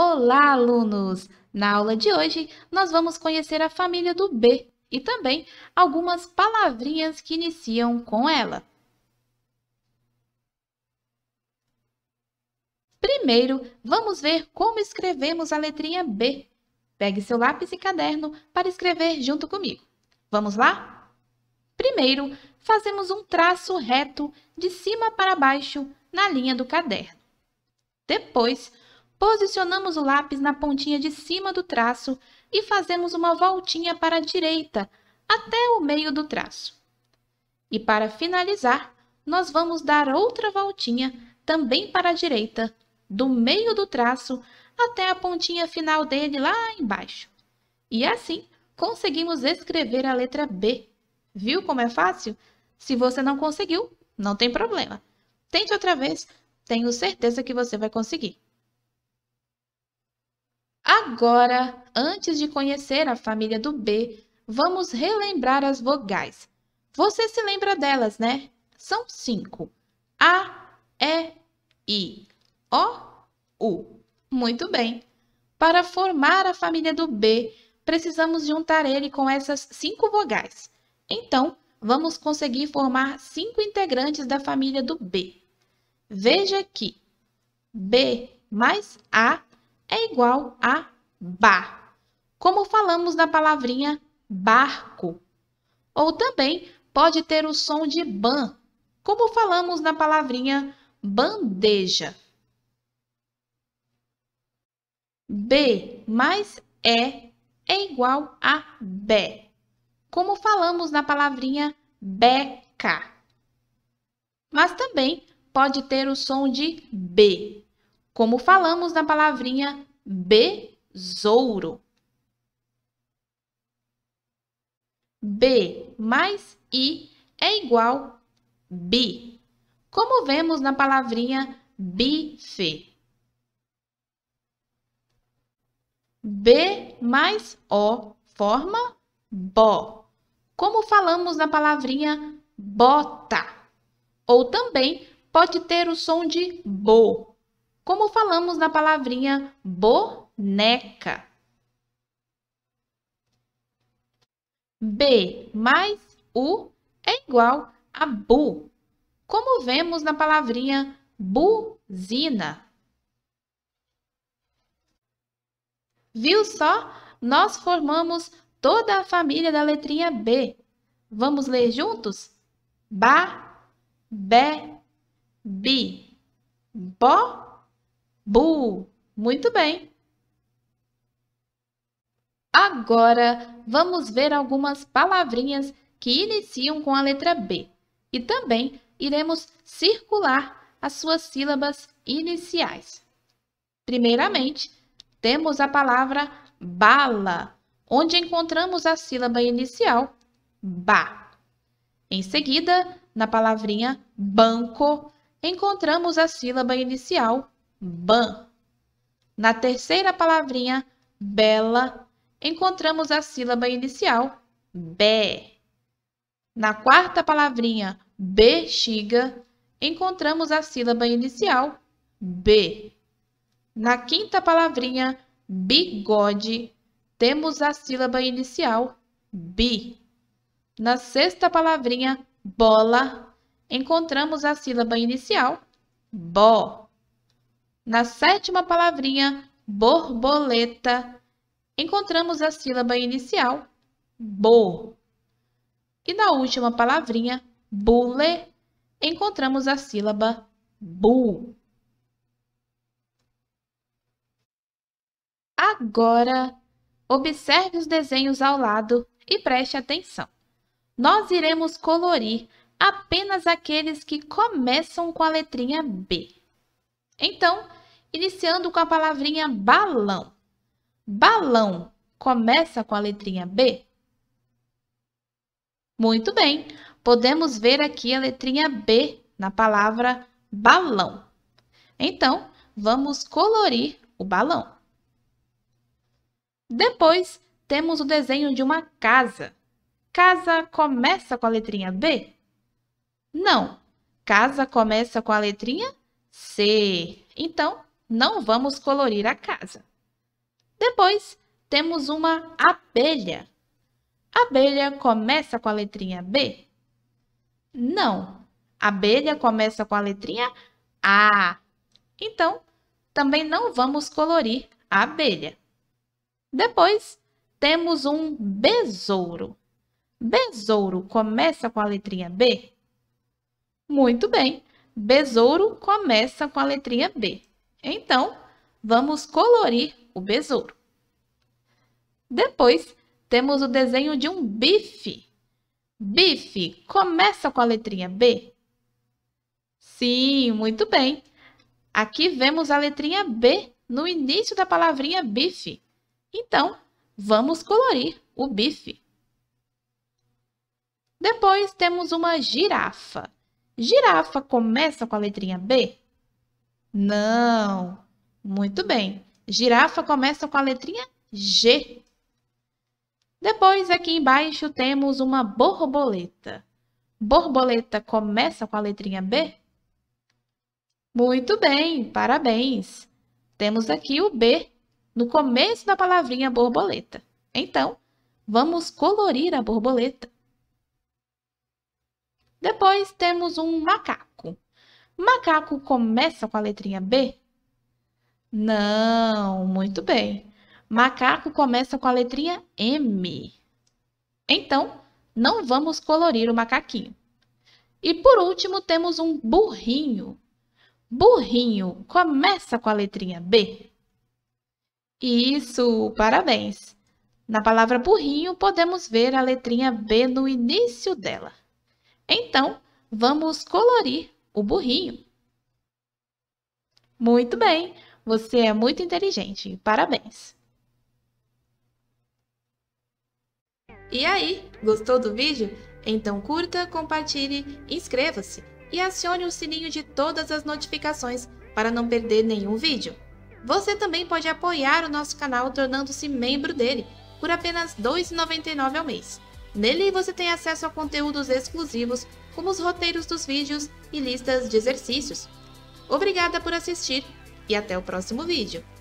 Olá, alunos! Na aula de hoje, nós vamos conhecer a família do B e também algumas palavrinhas que iniciam com ela. Primeiro, vamos ver como escrevemos a letrinha B. Pegue seu lápis e caderno para escrever junto comigo. Vamos lá? Primeiro, fazemos um traço reto de cima para baixo na linha do caderno. Depois, Posicionamos o lápis na pontinha de cima do traço e fazemos uma voltinha para a direita até o meio do traço. E para finalizar, nós vamos dar outra voltinha também para a direita, do meio do traço até a pontinha final dele lá embaixo. E assim, conseguimos escrever a letra B. Viu como é fácil? Se você não conseguiu, não tem problema. Tente outra vez, tenho certeza que você vai conseguir. Agora, antes de conhecer a família do B, vamos relembrar as vogais. Você se lembra delas, né? São cinco: A, E, I, O, U. Muito bem! Para formar a família do B, precisamos juntar ele com essas cinco vogais. Então, vamos conseguir formar cinco integrantes da família do B. Veja que B mais A é igual a bar, como falamos na palavrinha barco. Ou também pode ter o som de ban, como falamos na palavrinha bandeja. B mais E é igual a be, como falamos na palavrinha beca. Mas também pode ter o som de B, como falamos na palavrinha besouro. B mais I é igual bi, como vemos na palavrinha bife. B mais O forma bó, como falamos na palavrinha bota. Ou também pode ter o som de bo, como falamos na palavrinha boneca. B mais U é igual a bu, como vemos na palavrinha buzina. Viu só? Nós formamos toda a família da letrinha B. Vamos ler juntos? Ba, be, bi, bo, Bu! Muito bem! Agora, vamos ver algumas palavrinhas que iniciam com a letra B e também iremos circular as suas sílabas iniciais. Primeiramente, temos a palavra bala, onde encontramos a sílaba inicial ba. Em seguida, na palavrinha banco, encontramos a sílaba inicial ban. Na terceira palavrinha, bela, encontramos a sílaba inicial, bé. Na quarta palavrinha, bexiga, encontramos a sílaba inicial, b. Na quinta palavrinha, bigode, temos a sílaba inicial, bi. Na sexta palavrinha, bola, encontramos a sílaba inicial, bó. Na sétima palavrinha, borboleta, encontramos a sílaba inicial, bo. E na última palavrinha, bule, encontramos a sílaba bu. Agora, observe os desenhos ao lado e preste atenção. Nós iremos colorir apenas aqueles que começam com a letrinha B. Então, iniciando com a palavrinha balão. Balão começa com a letrinha B? Muito bem, podemos ver aqui a letrinha B na palavra balão. Então, vamos colorir o balão. Depois, temos o desenho de uma casa. Casa começa com a letrinha B? Não, casa começa com a letrinha C. Então, não vamos colorir a casa. Depois, temos uma abelha. Abelha começa com a letrinha B? Não. Abelha começa com a letrinha A. Então, também não vamos colorir a abelha. Depois, temos um besouro. Besouro começa com a letrinha B? Muito bem. Besouro começa com a letrinha B. Então, vamos colorir o besouro. Depois, temos o desenho de um bife. Bife começa com a letrinha B? Sim, muito bem. Aqui vemos a letrinha B no início da palavrinha bife. Então, vamos colorir o bife. Depois temos uma girafa. Girafa começa com a letrinha B? Não. Muito bem. Girafa começa com a letrinha G. Depois, aqui embaixo, temos uma borboleta. Borboleta começa com a letrinha B? Muito bem, parabéns. Temos aqui o B no começo da palavrinha borboleta. Então, vamos colorir a borboleta. Depois temos um macaco. Macaco começa com a letrinha B? Não, muito bem. Macaco começa com a letrinha M. Então, não vamos colorir o macaquinho. E por último, temos um burrinho. Burrinho começa com a letrinha B. Isso, parabéns! Na palavra burrinho, podemos ver a letrinha B no início dela. Então, vamos colorir o burrinho. Muito bem, você é muito inteligente, parabéns! E aí, gostou do vídeo? Então curta, compartilhe, inscreva-se e acione o sininho de todas as notificações para não perder nenhum vídeo. Você também pode apoiar o nosso canal tornando-se membro dele por apenas R$ 2,99 ao mês. Nele você tem acesso a conteúdos exclusivos como os roteiros dos vídeos e listas de exercícios. Obrigada por assistir e até o próximo vídeo!